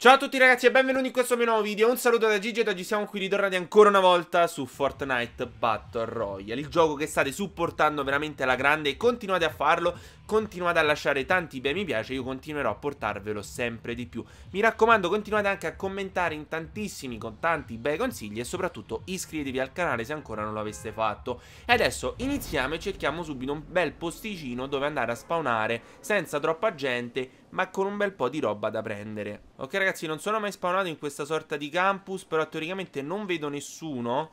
Ciao a tutti ragazzi e benvenuti in questo mio nuovo video, un saluto da Gigi e oggi siamo qui ritornati ancora una volta su Fortnite Battle Royale Il gioco che state supportando veramente alla grande e continuate a farlo continuate a lasciare tanti bei mi piace, io continuerò a portarvelo sempre di più. Mi raccomando, continuate anche a commentare in tantissimi con tanti bei consigli e soprattutto iscrivetevi al canale se ancora non lo aveste fatto. E adesso iniziamo e cerchiamo subito un bel posticino dove andare a spawnare senza troppa gente ma con un bel po' di roba da prendere. Ok ragazzi, non sono mai spawnato in questa sorta di campus, però teoricamente non vedo nessuno.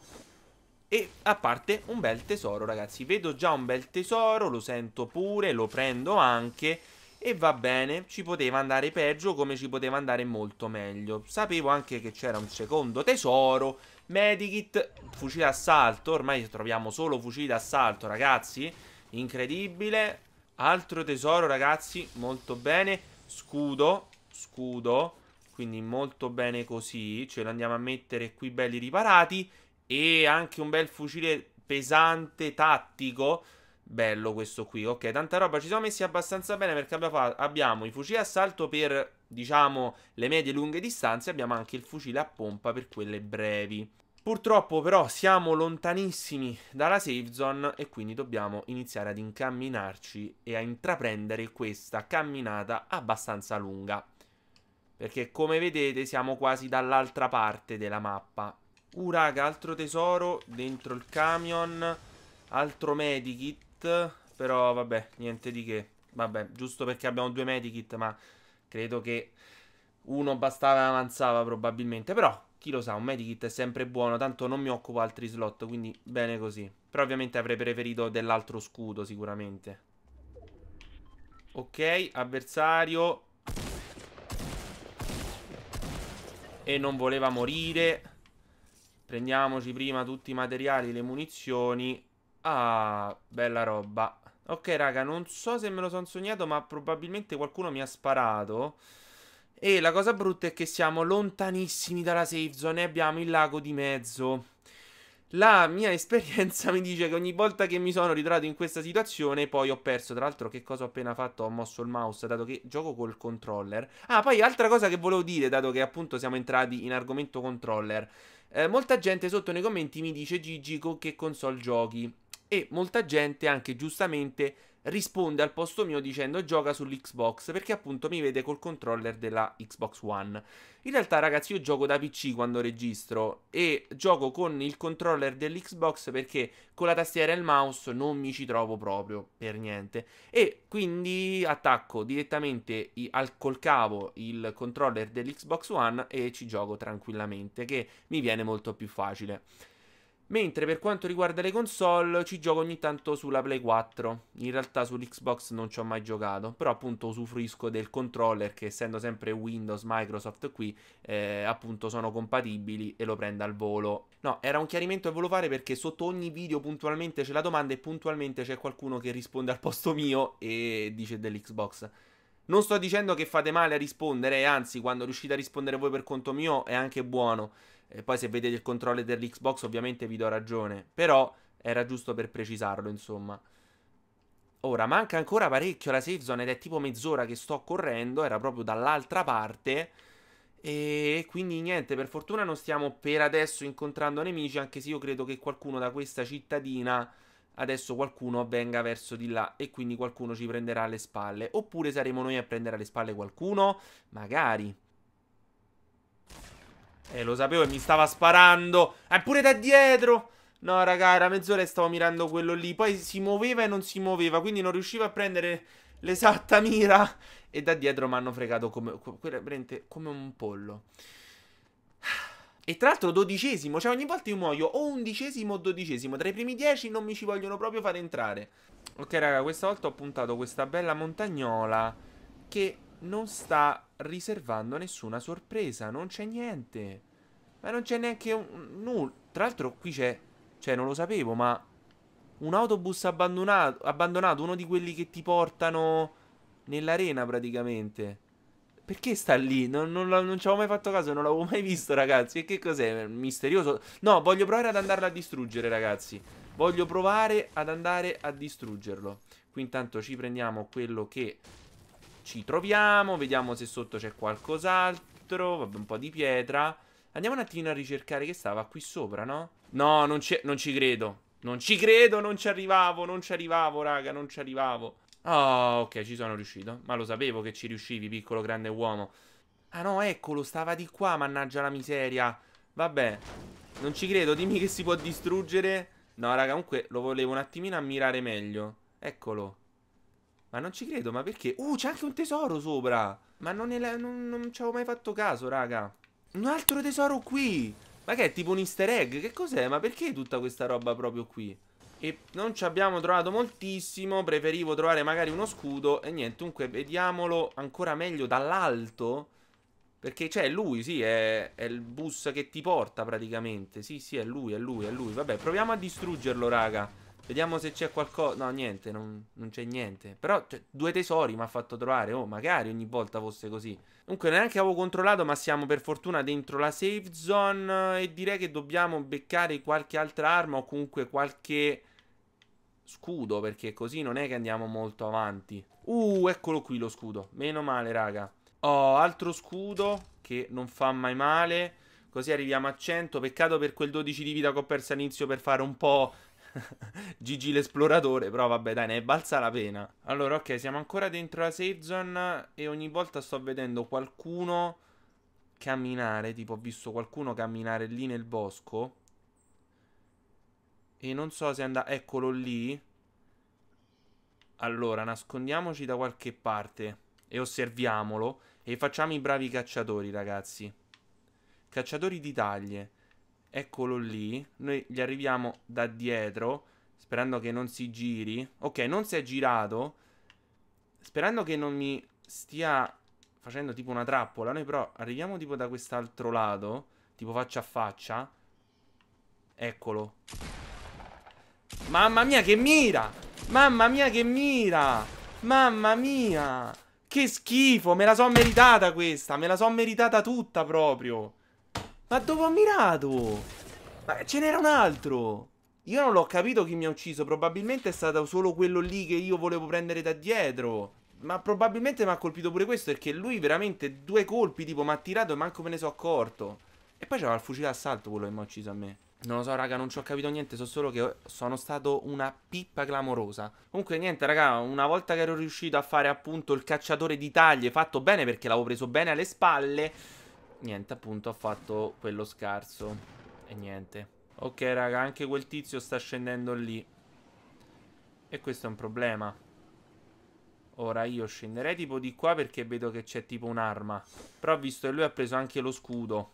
E a parte un bel tesoro, ragazzi. Vedo già un bel tesoro, lo sento pure, lo prendo anche. E va bene, ci poteva andare peggio come ci poteva andare molto meglio. Sapevo anche che c'era un secondo tesoro. Medikit, fucile d'assalto Ormai troviamo solo fucile d'assalto ragazzi. Incredibile. Altro tesoro, ragazzi. Molto bene. Scudo, scudo. Quindi molto bene così. Ce lo andiamo a mettere qui belli riparati e anche un bel fucile pesante, tattico. Bello questo qui, ok, tanta roba, ci siamo messi abbastanza bene perché abbiamo i fucili a salto per, diciamo, le medie e lunghe distanze, abbiamo anche il fucile a pompa per quelle brevi. Purtroppo però siamo lontanissimi dalla safe zone e quindi dobbiamo iniziare ad incamminarci e a intraprendere questa camminata abbastanza lunga. Perché come vedete siamo quasi dall'altra parte della mappa Uh, raga, altro tesoro dentro il camion. Altro medikit. Però, vabbè, niente di che. Vabbè, giusto perché abbiamo due medikit, ma credo che uno bastava e avanzava probabilmente. Però, chi lo sa, un medikit è sempre buono, tanto non mi occupo altri slot, quindi bene così. Però ovviamente avrei preferito dell'altro scudo sicuramente. Ok, avversario. E non voleva morire. Prendiamoci prima tutti i materiali, le munizioni. Ah, bella roba. Ok, raga, non so se me lo sono sognato, ma probabilmente qualcuno mi ha sparato. E la cosa brutta è che siamo lontanissimi dalla safe zone e abbiamo il lago di mezzo. La mia esperienza mi dice che ogni volta che mi sono ritrovato in questa situazione, poi ho perso. Tra l'altro, che cosa ho appena fatto? Ho mosso il mouse, dato che gioco col controller. Ah, poi altra cosa che volevo dire, dato che appunto siamo entrati in argomento controller. Eh, molta gente sotto nei commenti mi dice Gigi con che console giochi. E molta gente anche giustamente risponde al posto mio dicendo gioca sull'Xbox perché appunto mi vede col controller della Xbox One. In realtà ragazzi io gioco da PC quando registro e gioco con il controller dell'Xbox perché con la tastiera e il mouse non mi ci trovo proprio per niente e quindi attacco direttamente al, col cavo il controller dell'Xbox One e ci gioco tranquillamente che mi viene molto più facile. Mentre per quanto riguarda le console, ci gioco ogni tanto sulla Play 4. In realtà sull'Xbox non ci ho mai giocato, però appunto usufruisco del controller che essendo sempre Windows, Microsoft qui, eh, appunto sono compatibili e lo prendo al volo. No, era un chiarimento che volevo fare perché sotto ogni video puntualmente c'è la domanda e puntualmente c'è qualcuno che risponde al posto mio e dice dell'Xbox. Non sto dicendo che fate male a rispondere, anzi, quando riuscite a rispondere voi per conto mio è anche buono e poi se vedete il controller dell'Xbox ovviamente vi do ragione, però era giusto per precisarlo, insomma. Ora, manca ancora parecchio la safe zone ed è tipo mezz'ora che sto correndo, era proprio dall'altra parte. E quindi niente, per fortuna non stiamo per adesso incontrando nemici, anche se io credo che qualcuno da questa cittadina adesso qualcuno venga verso di là e quindi qualcuno ci prenderà alle spalle. Oppure saremo noi a prendere alle spalle qualcuno? Magari. Eh, lo sapevo e mi stava sparando. Eh, pure da dietro. No, raga, era mezz'ora e stavo mirando quello lì. Poi si muoveva e non si muoveva, quindi non riuscivo a prendere l'esatta mira. E da dietro mi hanno fregato come, come un pollo. E tra l'altro dodicesimo, cioè ogni volta io muoio o undicesimo o dodicesimo. Tra i primi dieci non mi ci vogliono proprio far entrare. Ok, raga, questa volta ho puntato questa bella montagnola che non sta riservando nessuna sorpresa, non c'è niente. Ma non c'è neanche un, nulla. Tra l'altro qui c'è, cioè non lo sapevo, ma un autobus abbandonato, abbandonato, uno di quelli che ti portano nell'arena praticamente. Perché sta lì? Non, non, non ci avevo mai fatto caso, non l'avevo mai visto, ragazzi. E che cos'è? Misterioso. No, voglio provare ad andarlo a distruggere, ragazzi. Voglio provare ad andare a distruggerlo. Qui intanto ci prendiamo quello che ci troviamo, vediamo se sotto c'è qualcos'altro. Vabbè, un po' di pietra. Andiamo un attimino a ricercare che stava qui sopra, no? No, non, non ci credo. Non ci credo, non ci arrivavo, non ci arrivavo, raga, non ci arrivavo. Oh, ok, ci sono riuscito. Ma lo sapevo che ci riuscivi, piccolo grande uomo. Ah no, eccolo, stava di qua, mannaggia la miseria. Vabbè, non ci credo, dimmi che si può distruggere. No, raga, comunque lo volevo un attimino ammirare meglio. Eccolo. Ma non ci credo, ma perché? Uh, c'è anche un tesoro sopra. Ma non, la... non, non ci avevo mai fatto caso, raga. Un altro tesoro qui. Ma che è tipo un easter egg? Che cos'è? Ma perché tutta questa roba proprio qui? E non ci abbiamo trovato moltissimo Preferivo trovare magari uno scudo E niente, dunque vediamolo ancora meglio dall'alto Perché c'è cioè, lui, sì, è, è, il bus che ti porta praticamente Sì, sì, è lui, è lui, è lui Vabbè, proviamo a distruggerlo, raga Vediamo se c'è qualcosa. No, niente, non, non c'è niente. Però cioè, due tesori mi ha fatto trovare. Oh, magari ogni volta fosse così. Comunque, neanche avevo controllato, ma siamo per fortuna dentro la safe zone. E direi che dobbiamo beccare qualche altra arma o comunque qualche scudo. Perché così non è che andiamo molto avanti. Uh, eccolo qui lo scudo. Meno male, raga. Oh, altro scudo che non fa mai male. Così arriviamo a 100. Peccato per quel 12 di vita che ho perso all'inizio per fare un po' Gigi l'esploratore, però vabbè dai, ne è balsa la pena. Allora, ok, siamo ancora dentro la safe zone e ogni volta sto vedendo qualcuno camminare, tipo ho visto qualcuno camminare lì nel bosco. E non so se andrà... Eccolo lì. Allora, nascondiamoci da qualche parte e osserviamolo e facciamo i bravi cacciatori, ragazzi. Cacciatori di taglie. Eccolo lì. Noi gli arriviamo da dietro. Sperando che non si giri. Ok, non si è girato. Sperando che non mi stia facendo tipo una trappola. Noi però arriviamo tipo da quest'altro lato. Tipo faccia a faccia. Eccolo. Mamma mia che mira! Mamma mia che mira! Mamma mia! Che schifo! Me la so meritata questa! Me la so meritata tutta proprio! Ma dove ho mirato? Ma ce n'era un altro! Io non l'ho capito chi mi ha ucciso, probabilmente è stato solo quello lì che io volevo prendere da dietro. Ma probabilmente mi ha colpito pure questo, perché lui veramente due colpi tipo mi ha tirato e manco me ne sono accorto. E poi c'era il fucile assalto quello che mi ha ucciso a me. Non lo so, raga, non ci ho capito niente, so solo che sono stato una pippa clamorosa. Comunque, niente, raga, una volta che ero riuscito a fare appunto il cacciatore di taglie fatto bene perché l'avevo preso bene alle spalle, niente, appunto, ha fatto quello scarso. E niente. Ok, raga, anche quel tizio sta scendendo lì. E questo è un problema. Ora io scenderei tipo di qua perché vedo che c'è tipo un'arma. Però ho visto che lui ha preso anche lo scudo.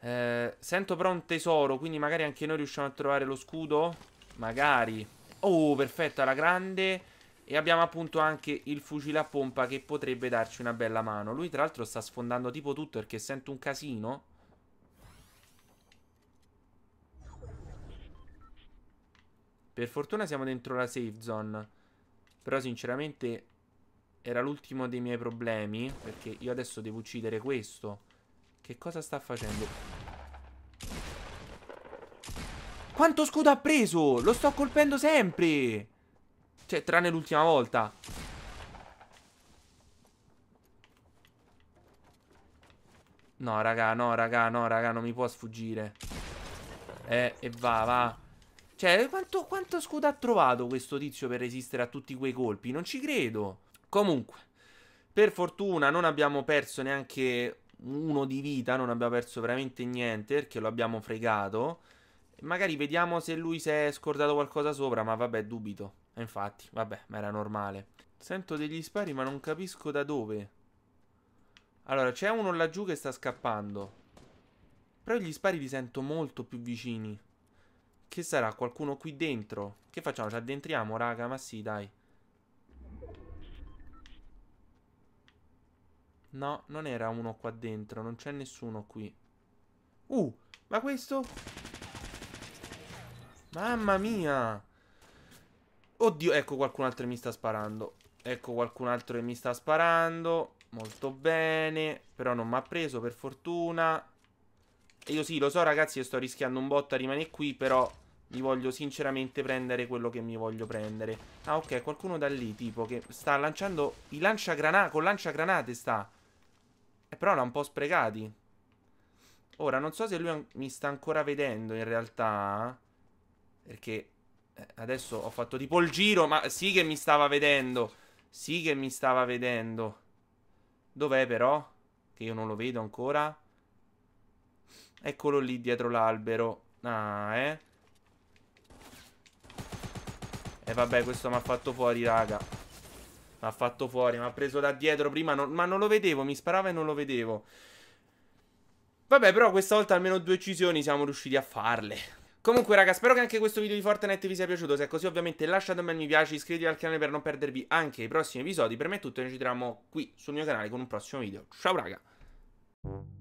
Eh, sento però un tesoro, quindi magari anche noi riusciamo a trovare lo scudo. Magari. Oh, perfetto, alla grande. E abbiamo appunto anche il fucile a pompa che potrebbe darci una bella mano. Lui tra l'altro sta sfondando tipo tutto perché sento un casino. Per fortuna siamo dentro la safe zone. Però sinceramente era l'ultimo dei miei problemi. Perché io adesso devo uccidere questo. Che cosa sta facendo? Quanto scudo ha preso? Lo sto colpendo sempre! Cioè, tranne l'ultima volta. No, raga, no, raga, no, raga, non mi può sfuggire. Eh, e va, va. Cioè, quanto, quanto scudo ha trovato questo tizio per resistere a tutti quei colpi? Non ci credo. Comunque, per fortuna non abbiamo perso neanche uno di vita, non abbiamo perso veramente niente perché lo abbiamo fregato. Magari vediamo se lui si è scordato qualcosa sopra, ma vabbè, dubito. Eh, infatti, vabbè, ma era normale. Sento degli spari, ma non capisco da dove. Allora, c'è uno laggiù che sta scappando. Però gli spari li sento molto più vicini. Che sarà? Qualcuno qui dentro? Che facciamo? Ci addentriamo, raga? Ma sì, dai. No, non era uno qua dentro. Non c'è nessuno qui. Uh, ma questo? Mamma mia! Oddio, ecco qualcun altro che mi sta sparando. Ecco qualcun altro che mi sta sparando. Molto bene. Però non mi ha preso, per fortuna. E io sì, lo so ragazzi che sto rischiando un botto a rimanere qui, però mi voglio sinceramente prendere quello che mi voglio prendere. Ah, ok, qualcuno da lì, tipo, che sta lanciando i lanciagranate, con lanciagranate sta. E eh, però l'ha un po' sprecati. Ora, non so se lui mi sta ancora vedendo in realtà, perché eh, adesso ho fatto tipo il giro, ma sì che mi stava vedendo. Sì che mi stava vedendo. Dov'è però? Che io non lo vedo ancora. Eccolo lì dietro l'albero. Ah, eh. E eh, vabbè, questo mi ha fatto fuori, raga. Mi ha fatto fuori, mi ha preso da dietro prima, non, ma non lo vedevo, mi sparava e non lo vedevo. Vabbè, però questa volta almeno due uccisioni siamo riusciti a farle. Comunque raga spero che anche questo video di Fortnite vi sia piaciuto Se è così ovviamente lasciate un bel mi piace Iscrivetevi al canale per non perdervi anche i prossimi episodi Per me è tutto e noi ci troviamo qui sul mio canale con un prossimo video Ciao raga